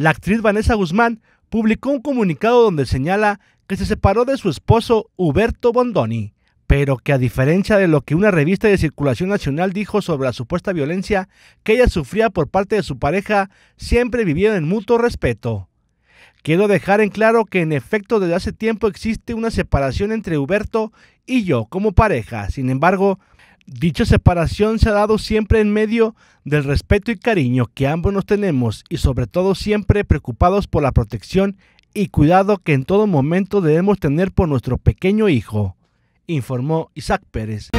La actriz Vanessa Guzmán publicó un comunicado donde señala que se separó de su esposo Huberto Bondoni, pero que a diferencia de lo que una revista de circulación nacional dijo sobre la supuesta violencia que ella sufría por parte de su pareja, siempre vivieron en mutuo respeto. Quiero dejar en claro que en efecto desde hace tiempo existe una separación entre Huberto y yo como pareja. Sin embargo, Dicha separación se ha dado siempre en medio del respeto y cariño que ambos nos tenemos y sobre todo siempre preocupados por la protección y cuidado que en todo momento debemos tener por nuestro pequeño hijo, informó Isaac Pérez.